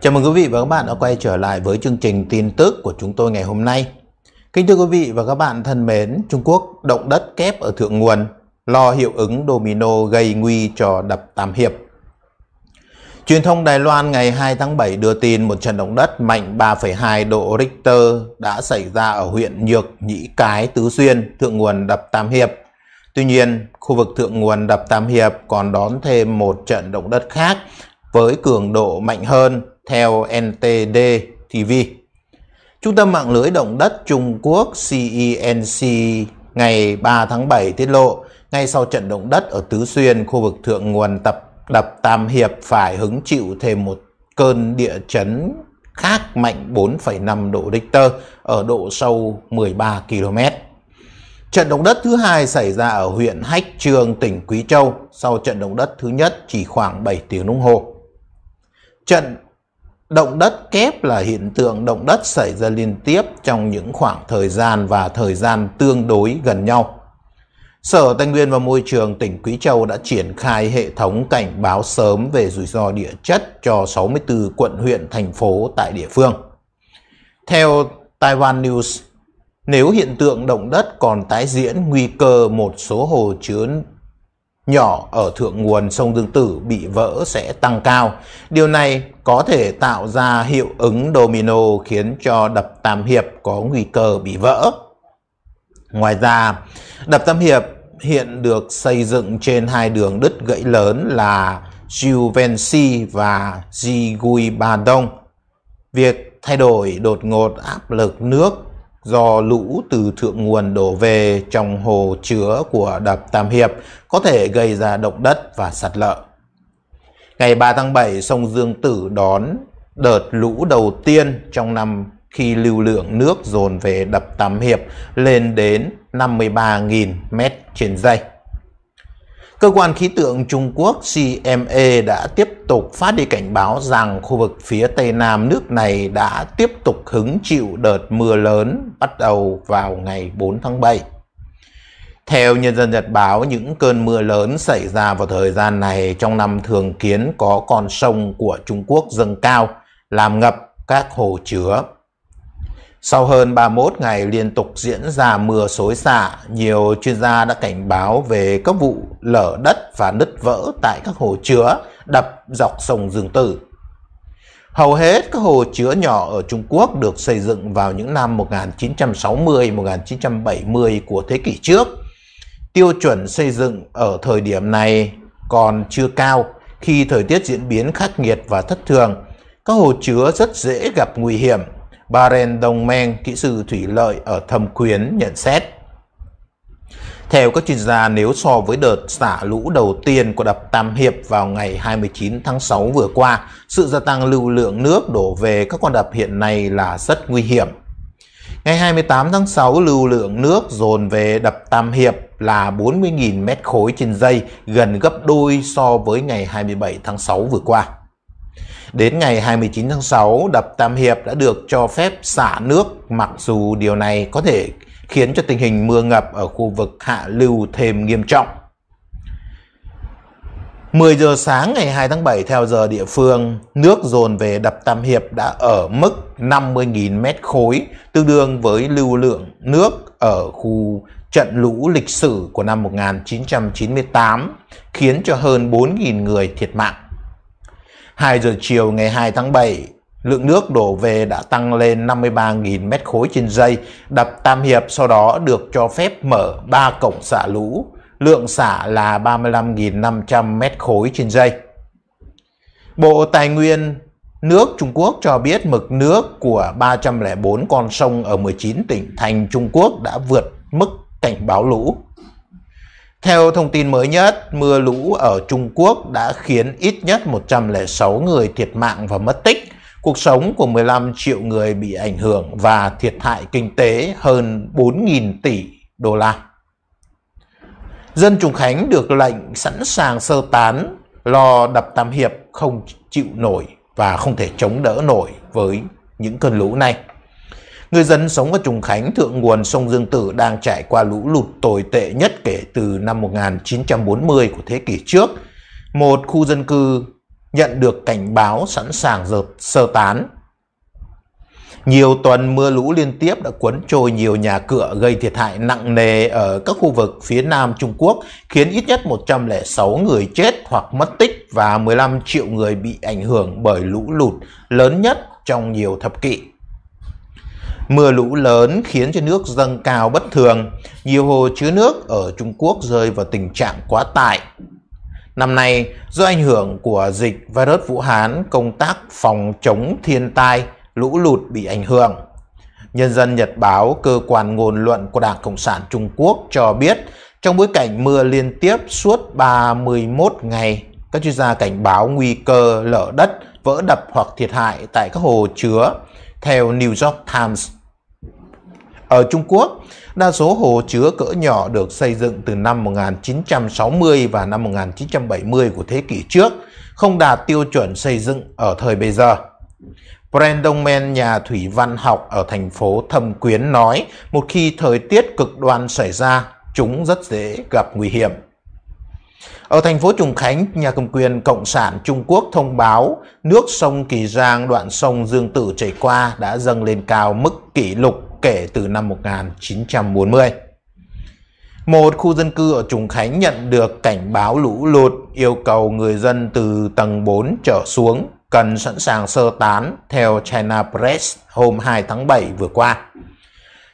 Chào mừng quý vị và các bạn đã quay trở lại với chương trình tin tức của chúng tôi ngày hôm nay. Kính thưa quý vị và các bạn thân mến, Trung Quốc động đất kép ở thượng nguồn, lo hiệu ứng domino gây nguy cho đập Tam Hiệp. Truyền thông Đài Loan ngày 2 tháng 7 đưa tin một trận động đất mạnh 3,2 độ Richter đã xảy ra ở huyện Nhược, Nhĩ Cái, Tứ Xuyên, thượng nguồn đập Tam Hiệp. Tuy nhiên, khu vực thượng nguồn đập Tam Hiệp còn đón thêm một trận động đất khác với cường độ mạnh hơn theo NTD TV. Trung tâm mạng lưới động đất Trung Quốc CENC e ngày 3 tháng 7 tiết lộ, ngay sau trận động đất ở Tứ Xuyên, khu vực thượng nguồn tập đập Tam Hiệp phải hứng chịu thêm một cơn địa chấn khác mạnh 4,5 độ Richter ở độ sâu 13 km. Trận động đất thứ hai xảy ra ở huyện Hách Trường, tỉnh Quý Châu sau trận động đất thứ nhất chỉ khoảng 7 tiếng đồng hồ. Trận Động đất kép là hiện tượng động đất xảy ra liên tiếp trong những khoảng thời gian và thời gian tương đối gần nhau. Sở Tài nguyên và Môi trường tỉnh Quý Châu đã triển khai hệ thống cảnh báo sớm về rủi ro địa chất cho 64 quận huyện thành phố tại địa phương. Theo Taiwan News, nếu hiện tượng động đất còn tái diễn, nguy cơ một số hồ chứa nhỏ ở thượng nguồn sông Dương Tử bị vỡ sẽ tăng cao. Điều này có thể tạo ra hiệu ứng domino khiến cho đập Tam Hiệp có nguy cơ bị vỡ. Ngoài ra, đập Tam Hiệp hiện được xây dựng trên hai đường đứt gãy lớn là Juvency và Jiguibadong. Việc thay đổi đột ngột áp lực nước do lũ từ thượng nguồn đổ về trong hồ chứa của đập Tam Hiệp có thể gây ra động đất và sạt lở. Ngày 3 tháng 7, sông Dương Tử đón đợt lũ đầu tiên trong năm khi lưu lượng nước dồn về đập Tam Hiệp lên đến 53.000 mét trên giây. Cơ quan khí tượng Trung Quốc CMA đã tiếp tục phát đi cảnh báo rằng khu vực phía tây nam nước này đã tiếp tục hứng chịu đợt mưa lớn bắt đầu vào ngày 4 tháng 7. Theo Nhân dân Nhật Báo, những cơn mưa lớn xảy ra vào thời gian này trong năm thường kiến có con sông của Trung Quốc dâng cao, làm ngập các hồ chứa sau hơn 31 ngày liên tục diễn ra mưa xối xả, nhiều chuyên gia đã cảnh báo về các vụ lở đất và nứt vỡ tại các hồ chứa, đập dọc sông Dương Tử. Hầu hết các hồ chứa nhỏ ở Trung Quốc được xây dựng vào những năm 1960-1970 của thế kỷ trước. Tiêu chuẩn xây dựng ở thời điểm này còn chưa cao khi thời tiết diễn biến khắc nghiệt và thất thường. Các hồ chứa rất dễ gặp nguy hiểm Baren Đông Men, kỹ sư thủy lợi ở Thâm Quyến nhận xét. Theo các chuyên gia, nếu so với đợt xả lũ đầu tiên của đập Tam Hiệp vào ngày 29 tháng 6 vừa qua, sự gia tăng lưu lượng nước đổ về các con đập hiện nay là rất nguy hiểm. Ngày 28 tháng 6, lưu lượng nước dồn về đập Tam Hiệp là 40.000 mét khối trên giây, gần gấp đôi so với ngày 27 tháng 6 vừa qua. Đến ngày 29 tháng 6, đập Tam Hiệp đã được cho phép xả nước mặc dù điều này có thể khiến cho tình hình mưa ngập ở khu vực hạ lưu thêm nghiêm trọng. 10 giờ sáng ngày 2 tháng 7 theo giờ địa phương, nước dồn về đập Tam Hiệp đã ở mức 50.000 mét khối, tương đương với lưu lượng nước ở khu trận lũ lịch sử của năm 1998, khiến cho hơn 4.000 người thiệt mạng. 2 giờ chiều ngày 2 tháng 7, lượng nước đổ về đã tăng lên 53.000 mét khối trên giây. Đập Tam Hiệp sau đó được cho phép mở 3 cổng xả lũ, lượng xả là 35.500 mét khối trên giây. Bộ Tài nguyên nước Trung Quốc cho biết mực nước của 304 con sông ở 19 tỉnh thành Trung Quốc đã vượt mức cảnh báo lũ. Theo thông tin mới nhất, mưa lũ ở Trung Quốc đã khiến ít nhất 106 người thiệt mạng và mất tích, cuộc sống của 15 triệu người bị ảnh hưởng và thiệt hại kinh tế hơn 4.000 tỷ đô la. Dân Trùng Khánh được lệnh sẵn sàng sơ tán, lo đập Tam Hiệp không chịu nổi và không thể chống đỡ nổi với những cơn lũ này. Người dân sống ở Trùng Khánh thượng nguồn sông Dương Tử đang trải qua lũ lụt tồi tệ nhất kể từ năm 1940 của thế kỷ trước. Một khu dân cư nhận được cảnh báo sẵn sàng dợt sơ tán. Nhiều tuần mưa lũ liên tiếp đã cuốn trôi nhiều nhà cửa gây thiệt hại nặng nề ở các khu vực phía Nam Trung Quốc, khiến ít nhất 106 người chết hoặc mất tích và 15 triệu người bị ảnh hưởng bởi lũ lụt lớn nhất trong nhiều thập kỷ. Mưa lũ lớn khiến cho nước dâng cao bất thường, nhiều hồ chứa nước ở Trung Quốc rơi vào tình trạng quá tải. Năm nay, do ảnh hưởng của dịch virus Vũ Hán, công tác phòng chống thiên tai, lũ lụt bị ảnh hưởng. Nhân dân Nhật báo, cơ quan ngôn luận của Đảng Cộng sản Trung Quốc cho biết, trong bối cảnh mưa liên tiếp suốt 31 ngày, các chuyên gia cảnh báo nguy cơ lở đất, vỡ đập hoặc thiệt hại tại các hồ chứa, theo New York Times ở Trung Quốc. Đa số hồ chứa cỡ nhỏ được xây dựng từ năm 1960 và năm 1970 của thế kỷ trước, không đạt tiêu chuẩn xây dựng ở thời bây giờ. Brandon Mann, nhà thủy văn học ở thành phố Thâm Quyến nói, một khi thời tiết cực đoan xảy ra, chúng rất dễ gặp nguy hiểm. Ở thành phố Trùng Khánh, nhà cầm quyền Cộng sản Trung Quốc thông báo nước sông Kỳ Giang đoạn sông Dương Tử chảy qua đã dâng lên cao mức kỷ lục kể từ năm 1940. Một khu dân cư ở Trùng Khánh nhận được cảnh báo lũ lụt yêu cầu người dân từ tầng 4 trở xuống cần sẵn sàng sơ tán theo China Press hôm 2 tháng 7 vừa qua.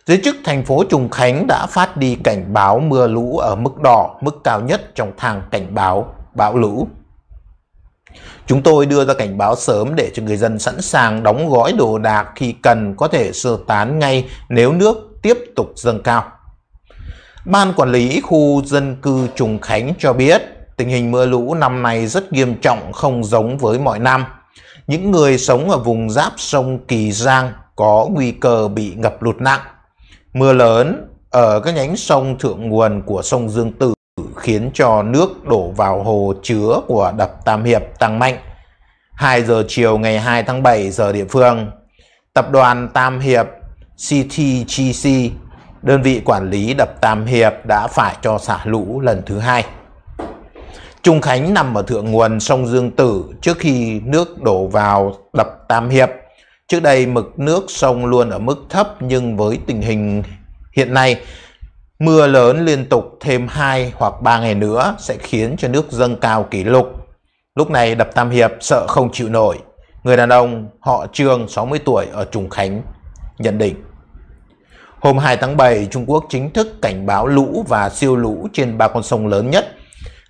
Giới chức thành phố Trùng Khánh đã phát đi cảnh báo mưa lũ ở mức đỏ, mức cao nhất trong thang cảnh báo bão lũ Chúng tôi đưa ra cảnh báo sớm để cho người dân sẵn sàng đóng gói đồ đạc khi cần có thể sơ tán ngay nếu nước tiếp tục dâng cao. Ban quản lý khu dân cư Trùng Khánh cho biết tình hình mưa lũ năm nay rất nghiêm trọng không giống với mọi năm. Những người sống ở vùng giáp sông Kỳ Giang có nguy cơ bị ngập lụt nặng. Mưa lớn ở các nhánh sông thượng nguồn của sông Dương Tử khiến cho nước đổ vào hồ chứa của đập Tam Hiệp tăng mạnh. 2 giờ chiều ngày 2 tháng 7 giờ địa phương, tập đoàn Tam Hiệp CTGC, đơn vị quản lý đập Tam Hiệp đã phải cho xả lũ lần thứ hai. Trung Khánh nằm ở thượng nguồn sông Dương Tử trước khi nước đổ vào đập Tam Hiệp. Trước đây mực nước sông luôn ở mức thấp nhưng với tình hình hiện nay Mưa lớn liên tục thêm 2 hoặc 3 ngày nữa sẽ khiến cho nước dâng cao kỷ lục. Lúc này đập Tam Hiệp sợ không chịu nổi. Người đàn ông họ Trương 60 tuổi ở Trùng Khánh nhận định. Hôm 2 tháng 7, Trung Quốc chính thức cảnh báo lũ và siêu lũ trên ba con sông lớn nhất.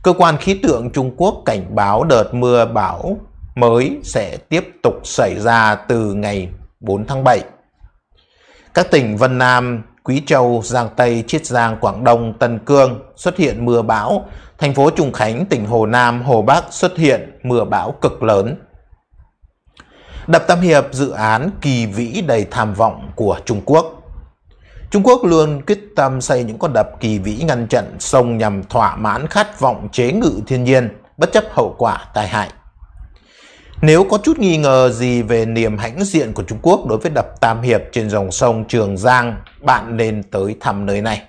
Cơ quan khí tượng Trung Quốc cảnh báo đợt mưa bão mới sẽ tiếp tục xảy ra từ ngày 4 tháng 7. Các tỉnh Vân Nam, Quý Châu, Giang Tây, Chiết Giang, Quảng Đông, Tân Cương xuất hiện mưa bão. Thành phố Trùng Khánh, tỉnh Hồ Nam, Hồ Bắc xuất hiện mưa bão cực lớn. Đập Tam Hiệp dự án kỳ vĩ đầy tham vọng của Trung Quốc. Trung Quốc luôn quyết tâm xây những con đập kỳ vĩ ngăn chặn sông nhằm thỏa mãn khát vọng chế ngự thiên nhiên, bất chấp hậu quả tai hại. Nếu có chút nghi ngờ gì về niềm hãnh diện của Trung Quốc đối với đập Tam Hiệp trên dòng sông Trường Giang, bạn nên tới thăm nơi này.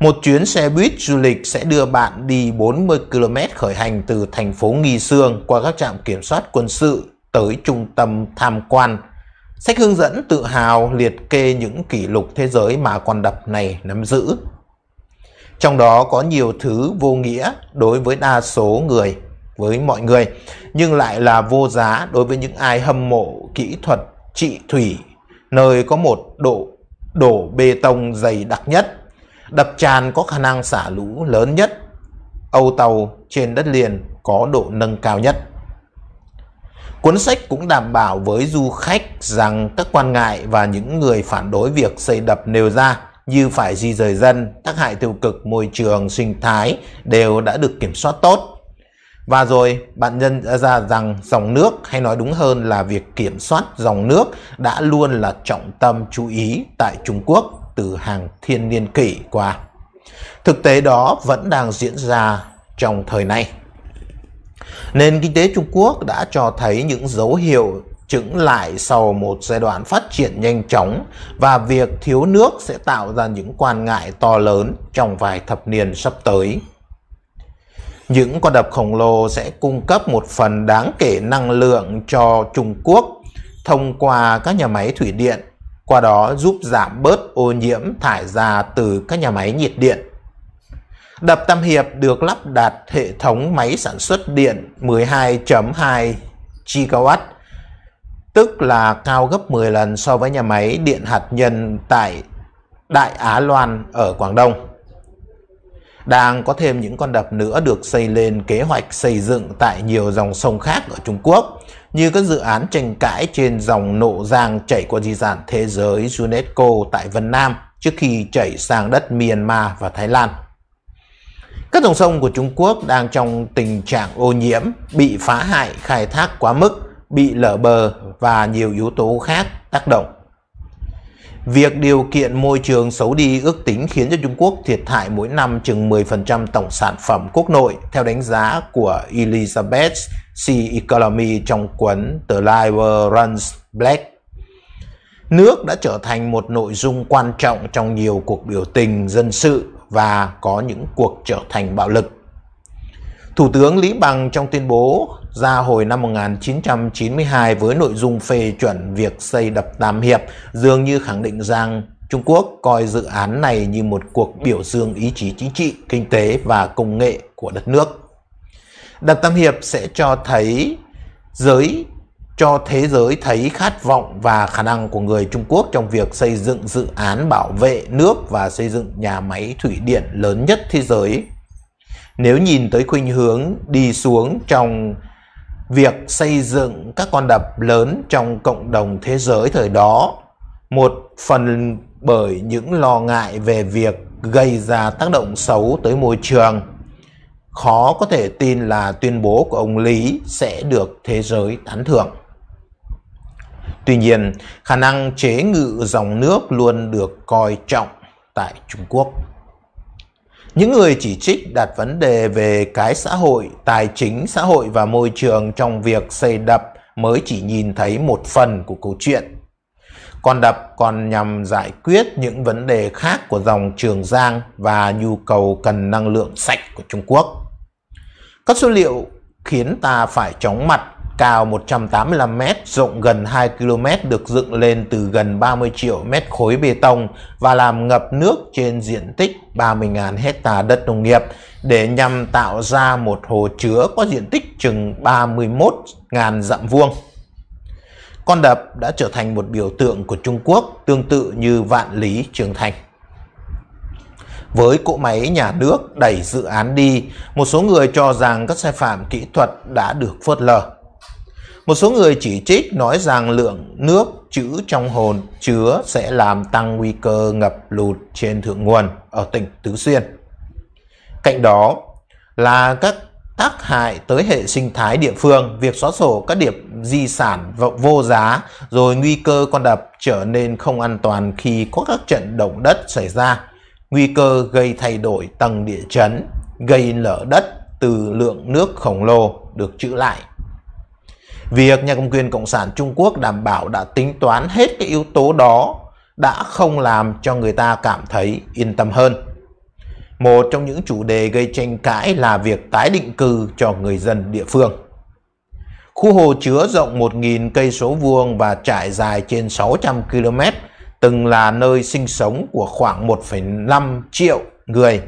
Một chuyến xe buýt du lịch sẽ đưa bạn đi 40 km khởi hành từ thành phố Nghi Sương qua các trạm kiểm soát quân sự tới trung tâm tham quan. Sách hướng dẫn tự hào liệt kê những kỷ lục thế giới mà con đập này nắm giữ. Trong đó có nhiều thứ vô nghĩa đối với đa số người với mọi người nhưng lại là vô giá đối với những ai hâm mộ kỹ thuật trị thủy nơi có một độ đổ bê tông dày đặc nhất, đập tràn có khả năng xả lũ lớn nhất, âu tàu trên đất liền có độ nâng cao nhất. Cuốn sách cũng đảm bảo với du khách rằng các quan ngại và những người phản đối việc xây đập nêu ra như phải di rời dân, tác hại tiêu cực môi trường, sinh thái đều đã được kiểm soát tốt. Và rồi bạn nhân ra rằng dòng nước hay nói đúng hơn là việc kiểm soát dòng nước đã luôn là trọng tâm chú ý tại Trung Quốc từ hàng thiên niên kỷ qua. Thực tế đó vẫn đang diễn ra trong thời nay. Nền kinh tế Trung Quốc đã cho thấy những dấu hiệu chững lại sau một giai đoạn phát triển nhanh chóng và việc thiếu nước sẽ tạo ra những quan ngại to lớn trong vài thập niên sắp tới. Những con đập khổng lồ sẽ cung cấp một phần đáng kể năng lượng cho Trung Quốc thông qua các nhà máy thủy điện, qua đó giúp giảm bớt ô nhiễm thải ra từ các nhà máy nhiệt điện. Đập Tam Hiệp được lắp đặt hệ thống máy sản xuất điện 12.2 GW, tức là cao gấp 10 lần so với nhà máy điện hạt nhân tại Đại Á Loan ở Quảng Đông đang có thêm những con đập nữa được xây lên kế hoạch xây dựng tại nhiều dòng sông khác ở Trung Quốc, như các dự án tranh cãi trên dòng Nộ Giang chảy qua di sản thế giới UNESCO tại Vân Nam trước khi chảy sang đất Myanmar và Thái Lan. Các dòng sông của Trung Quốc đang trong tình trạng ô nhiễm, bị phá hại, khai thác quá mức, bị lở bờ và nhiều yếu tố khác tác động Việc điều kiện môi trường xấu đi ước tính khiến cho Trung Quốc thiệt hại mỗi năm chừng 10% tổng sản phẩm quốc nội, theo đánh giá của Elizabeth C. Economy trong cuốn The Liver Runs Black. Nước đã trở thành một nội dung quan trọng trong nhiều cuộc biểu tình dân sự và có những cuộc trở thành bạo lực. Thủ tướng Lý Bằng trong tuyên bố ra hồi năm 1992 với nội dung phê chuẩn việc xây đập Tam Hiệp dường như khẳng định rằng Trung Quốc coi dự án này như một cuộc biểu dương ý chí chính trị, kinh tế và công nghệ của đất nước. Đập Tam Hiệp sẽ cho thấy giới cho thế giới thấy khát vọng và khả năng của người Trung Quốc trong việc xây dựng dự án bảo vệ nước và xây dựng nhà máy thủy điện lớn nhất thế giới. Nếu nhìn tới khuynh hướng đi xuống trong việc xây dựng các con đập lớn trong cộng đồng thế giới thời đó, một phần bởi những lo ngại về việc gây ra tác động xấu tới môi trường. Khó có thể tin là tuyên bố của ông Lý sẽ được thế giới tán thưởng. Tuy nhiên, khả năng chế ngự dòng nước luôn được coi trọng tại Trung Quốc. Những người chỉ trích đặt vấn đề về cái xã hội, tài chính, xã hội và môi trường trong việc xây đập mới chỉ nhìn thấy một phần của câu chuyện. Con đập còn nhằm giải quyết những vấn đề khác của dòng Trường Giang và nhu cầu cần năng lượng sạch của Trung Quốc. Các số liệu khiến ta phải chóng mặt cao 185 m, rộng gần 2 km được dựng lên từ gần 30 triệu mét khối bê tông và làm ngập nước trên diện tích 30.000 hecta đất nông nghiệp để nhằm tạo ra một hồ chứa có diện tích chừng 31.000 dặm vuông. Con đập đã trở thành một biểu tượng của Trung Quốc tương tự như vạn lý trường thành. Với cỗ máy nhà nước đẩy dự án đi, một số người cho rằng các sai phạm kỹ thuật đã được phớt lờ. Một số người chỉ trích nói rằng lượng nước trữ trong hồn chứa sẽ làm tăng nguy cơ ngập lụt trên thượng nguồn ở tỉnh Tứ Xuyên. Cạnh đó là các tác hại tới hệ sinh thái địa phương, việc xóa sổ các điểm di sản vô giá, rồi nguy cơ con đập trở nên không an toàn khi có các trận động đất xảy ra, nguy cơ gây thay đổi tầng địa chấn, gây lở đất từ lượng nước khổng lồ được trữ lại Việc nhà cầm quyền Cộng sản Trung Quốc đảm bảo đã tính toán hết cái yếu tố đó đã không làm cho người ta cảm thấy yên tâm hơn. Một trong những chủ đề gây tranh cãi là việc tái định cư cho người dân địa phương. Khu hồ chứa rộng 1.000 cây số vuông và trải dài trên 600 km từng là nơi sinh sống của khoảng 1,5 triệu người,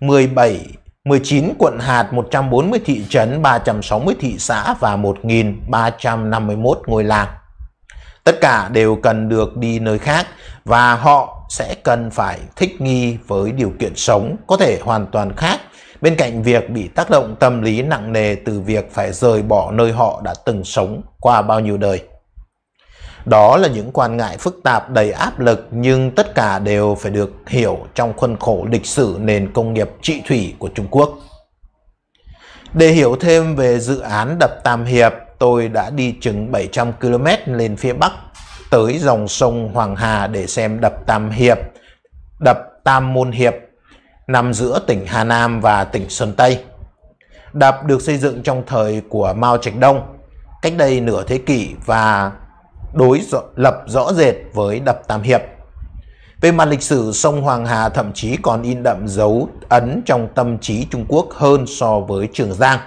17 19 quận hạt, 140 thị trấn, 360 thị xã và 1.351 ngôi làng. Tất cả đều cần được đi nơi khác và họ sẽ cần phải thích nghi với điều kiện sống có thể hoàn toàn khác bên cạnh việc bị tác động tâm lý nặng nề từ việc phải rời bỏ nơi họ đã từng sống qua bao nhiêu đời. Đó là những quan ngại phức tạp đầy áp lực nhưng tất cả đều phải được hiểu trong khuôn khổ lịch sử nền công nghiệp trị thủy của Trung Quốc. Để hiểu thêm về dự án đập Tam Hiệp, tôi đã đi chừng 700 km lên phía Bắc tới dòng sông Hoàng Hà để xem đập Tam Hiệp, đập Tam Môn Hiệp nằm giữa tỉnh Hà Nam và tỉnh Sơn Tây. Đập được xây dựng trong thời của Mao Trạch Đông cách đây nửa thế kỷ và đối lập rõ rệt với đập Tam Hiệp. Về mặt lịch sử, sông Hoàng Hà thậm chí còn in đậm dấu ấn trong tâm trí Trung Quốc hơn so với Trường Giang.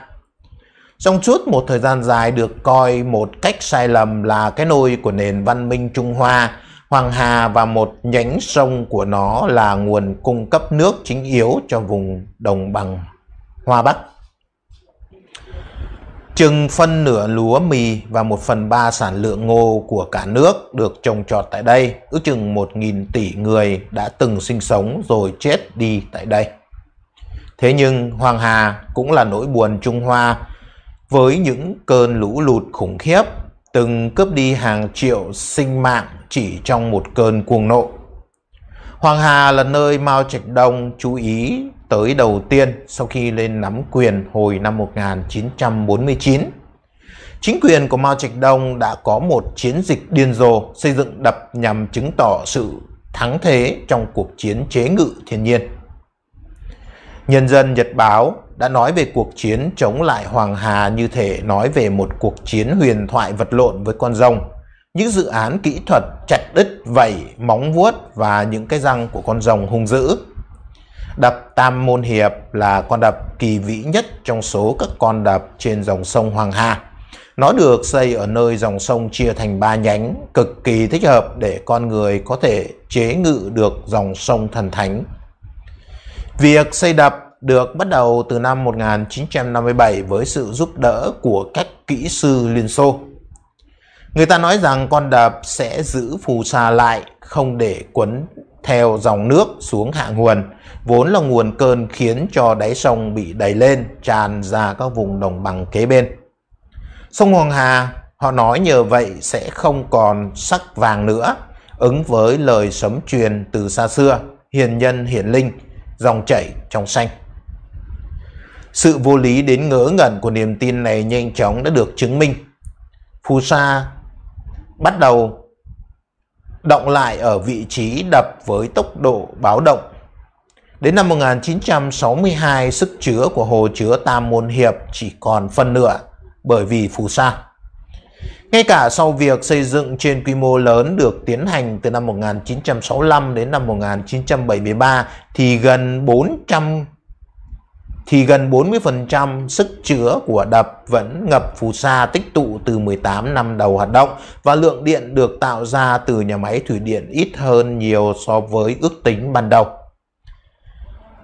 Trong suốt một thời gian dài được coi một cách sai lầm là cái nôi của nền văn minh Trung Hoa, Hoàng Hà và một nhánh sông của nó là nguồn cung cấp nước chính yếu cho vùng đồng bằng Hoa Bắc. Chừng phân nửa lúa mì và một phần ba sản lượng ngô của cả nước được trồng trọt tại đây, ước chừng một nghìn tỷ người đã từng sinh sống rồi chết đi tại đây. Thế nhưng Hoàng Hà cũng là nỗi buồn Trung Hoa với những cơn lũ lụt khủng khiếp từng cướp đi hàng triệu sinh mạng chỉ trong một cơn cuồng nộ. Hoàng Hà là nơi Mao Trạch Đông chú ý tới đầu tiên sau khi lên nắm quyền hồi năm 1949. Chính quyền của Mao Trạch Đông đã có một chiến dịch điên rồ xây dựng đập nhằm chứng tỏ sự thắng thế trong cuộc chiến chế ngự thiên nhiên. Nhân dân Nhật Báo đã nói về cuộc chiến chống lại Hoàng Hà như thể nói về một cuộc chiến huyền thoại vật lộn với con rồng. Những dự án kỹ thuật chặt đứt vẩy, móng vuốt và những cái răng của con rồng hung dữ Đập Tam Môn Hiệp là con đập kỳ vĩ nhất trong số các con đập trên dòng sông Hoàng Hà. Nó được xây ở nơi dòng sông chia thành ba nhánh, cực kỳ thích hợp để con người có thể chế ngự được dòng sông thần thánh. Việc xây đập được bắt đầu từ năm 1957 với sự giúp đỡ của các kỹ sư Liên Xô. Người ta nói rằng con đập sẽ giữ phù sa lại không để quấn theo dòng nước xuống hạ nguồn, vốn là nguồn cơn khiến cho đáy sông bị đẩy lên, tràn ra các vùng đồng bằng kế bên. Sông Hoàng Hà, họ nói nhờ vậy sẽ không còn sắc vàng nữa, ứng với lời sấm truyền từ xa xưa, hiền nhân hiển linh, dòng chảy trong xanh. Sự vô lý đến ngỡ ngẩn của niềm tin này nhanh chóng đã được chứng minh. Phù Sa bắt đầu động lại ở vị trí đập với tốc độ báo động. Đến năm 1962, sức chứa của hồ chứa Tam Môn Hiệp chỉ còn phân nửa bởi vì phù sa. Ngay cả sau việc xây dựng trên quy mô lớn được tiến hành từ năm 1965 đến năm 1973 thì gần 400 thì gần 40% sức chứa của đập vẫn ngập phù sa tích tụ từ 18 năm đầu hoạt động và lượng điện được tạo ra từ nhà máy thủy điện ít hơn nhiều so với ước tính ban đầu.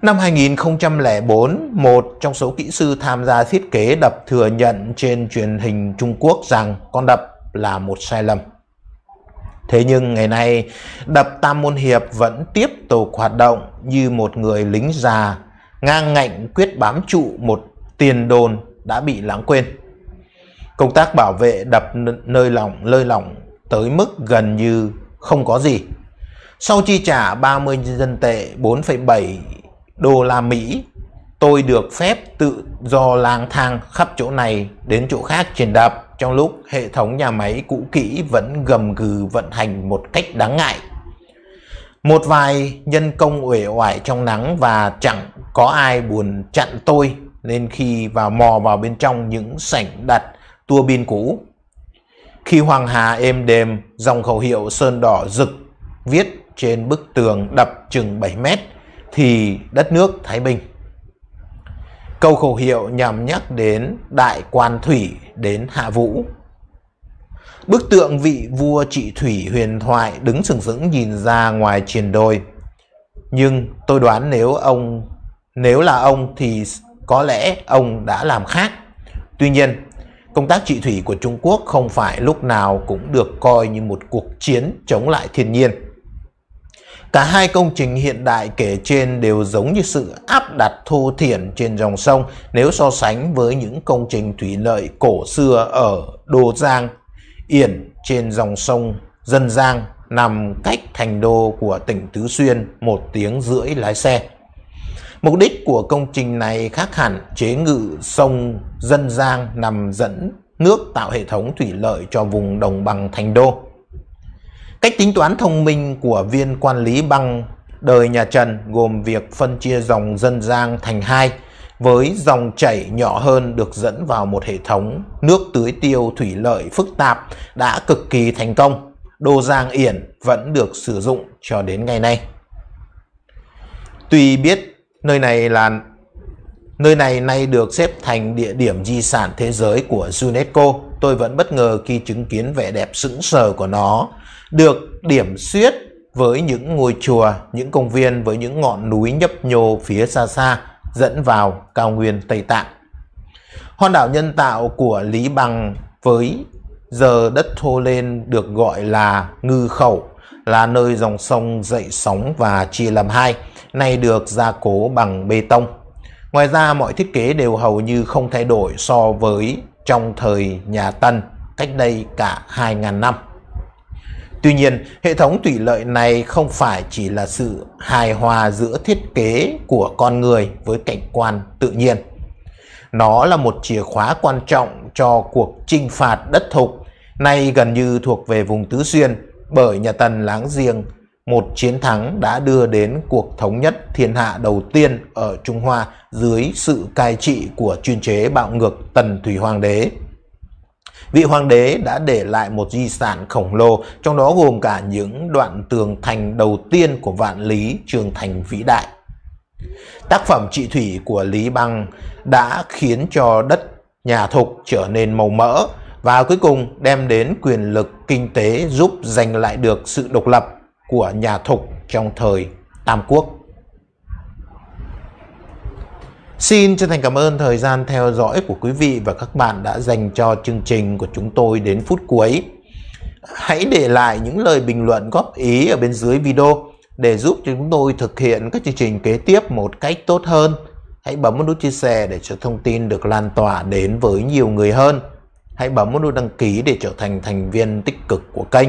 Năm 2004, một trong số kỹ sư tham gia thiết kế đập thừa nhận trên truyền hình Trung Quốc rằng con đập là một sai lầm. Thế nhưng ngày nay, đập Tam Môn Hiệp vẫn tiếp tục hoạt động như một người lính già ngang ngạnh quyết bám trụ một tiền đồn đã bị lãng quên. Công tác bảo vệ đập nơi lỏng lơi lỏng tới mức gần như không có gì. Sau chi trả 30 dân tệ 4,7 đô la Mỹ, tôi được phép tự do lang thang khắp chỗ này đến chỗ khác trên đập trong lúc hệ thống nhà máy cũ kỹ vẫn gầm gừ vận hành một cách đáng ngại. Một vài nhân công uể oải trong nắng và chẳng có ai buồn chặn tôi nên khi vào mò vào bên trong những sảnh đặt tua bin cũ. Khi hoàng hà êm đềm, dòng khẩu hiệu sơn đỏ rực viết trên bức tường đập chừng 7 mét thì đất nước Thái Bình. Câu khẩu hiệu nhằm nhắc đến Đại Quan Thủy đến Hạ Vũ. Bức tượng vị vua trị thủy huyền thoại đứng sừng sững nhìn ra ngoài triền đồi. Nhưng tôi đoán nếu ông nếu là ông thì có lẽ ông đã làm khác. Tuy nhiên, công tác trị thủy của Trung Quốc không phải lúc nào cũng được coi như một cuộc chiến chống lại thiên nhiên. Cả hai công trình hiện đại kể trên đều giống như sự áp đặt thô thiển trên dòng sông nếu so sánh với những công trình thủy lợi cổ xưa ở Đô Giang, Yển trên dòng sông Dân Giang nằm cách thành đô của tỉnh Tứ Xuyên một tiếng rưỡi lái xe. Mục đích của công trình này khác hẳn chế ngự sông Dân Giang nằm dẫn nước tạo hệ thống thủy lợi cho vùng đồng bằng thành đô. Cách tính toán thông minh của viên quản lý băng đời nhà Trần gồm việc phân chia dòng dân giang thành hai với dòng chảy nhỏ hơn được dẫn vào một hệ thống nước tưới tiêu thủy lợi phức tạp đã cực kỳ thành công. Đô Giang Yển vẫn được sử dụng cho đến ngày nay. Tuy biết Nơi này là nơi này nay được xếp thành địa điểm di sản thế giới của UNESCO. Tôi vẫn bất ngờ khi chứng kiến vẻ đẹp sững sờ của nó, được điểm xuyết với những ngôi chùa, những công viên với những ngọn núi nhấp nhô phía xa xa dẫn vào cao nguyên Tây Tạng. Hòn đảo nhân tạo của Lý Bằng với giờ đất thô lên được gọi là ngư khẩu là nơi dòng sông dậy sóng và chia làm hai nay được gia cố bằng bê tông. Ngoài ra mọi thiết kế đều hầu như không thay đổi so với trong thời nhà Tân cách đây cả 2.000 năm. Tuy nhiên, hệ thống thủy lợi này không phải chỉ là sự hài hòa giữa thiết kế của con người với cảnh quan tự nhiên. Nó là một chìa khóa quan trọng cho cuộc chinh phạt đất thục, nay gần như thuộc về vùng Tứ Xuyên bởi nhà Tần láng giềng một chiến thắng đã đưa đến cuộc thống nhất thiên hạ đầu tiên ở Trung Hoa dưới sự cai trị của chuyên chế bạo ngược Tần Thủy Hoàng đế. Vị hoàng đế đã để lại một di sản khổng lồ, trong đó gồm cả những đoạn tường thành đầu tiên của vạn lý trường thành vĩ đại. Tác phẩm trị thủy của Lý Băng đã khiến cho đất nhà thục trở nên màu mỡ và cuối cùng đem đến quyền lực kinh tế giúp giành lại được sự độc lập của nhà Thục trong thời Tam Quốc. Xin chân thành cảm ơn thời gian theo dõi của quý vị và các bạn đã dành cho chương trình của chúng tôi đến phút cuối. Hãy để lại những lời bình luận góp ý ở bên dưới video để giúp chúng tôi thực hiện các chương trình kế tiếp một cách tốt hơn. Hãy bấm nút chia sẻ để cho thông tin được lan tỏa đến với nhiều người hơn. Hãy bấm nút đăng ký để trở thành thành viên tích cực của kênh.